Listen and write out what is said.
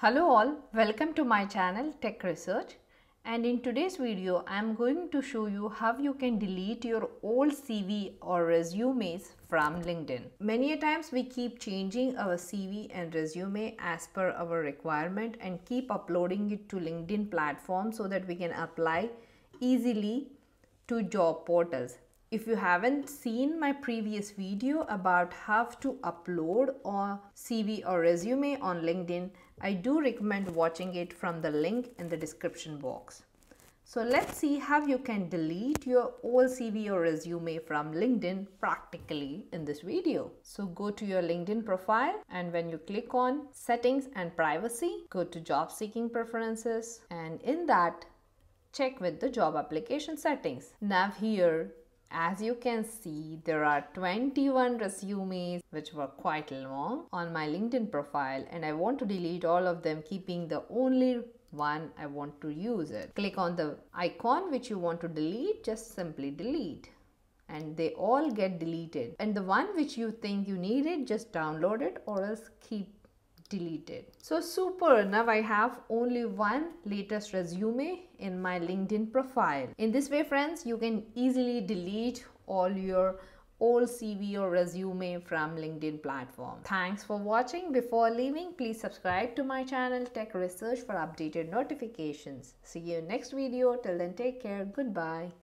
Hello all, welcome to my channel Tech Research and in today's video I am going to show you how you can delete your old CV or resumes from LinkedIn. Many a times we keep changing our CV and resume as per our requirement and keep uploading it to LinkedIn platform so that we can apply easily to job portals. If you haven't seen my previous video about how to upload a CV or resume on LinkedIn, I do recommend watching it from the link in the description box. So let's see how you can delete your old CV or resume from LinkedIn practically in this video. So go to your LinkedIn profile and when you click on settings and privacy, go to job seeking preferences and in that check with the job application settings. Nav here as you can see, there are 21 resumes which were quite long on my LinkedIn profile and I want to delete all of them keeping the only one I want to use it. Click on the icon which you want to delete, just simply delete and they all get deleted and the one which you think you need it just download it or else keep deleted. So super, now I have only one latest resume in my LinkedIn profile. In this way friends, you can easily delete all your old CV or resume from LinkedIn platform. Thanks for watching. Before leaving, please subscribe to my channel Tech Research for updated notifications. See you next video. Till then, take care. Goodbye.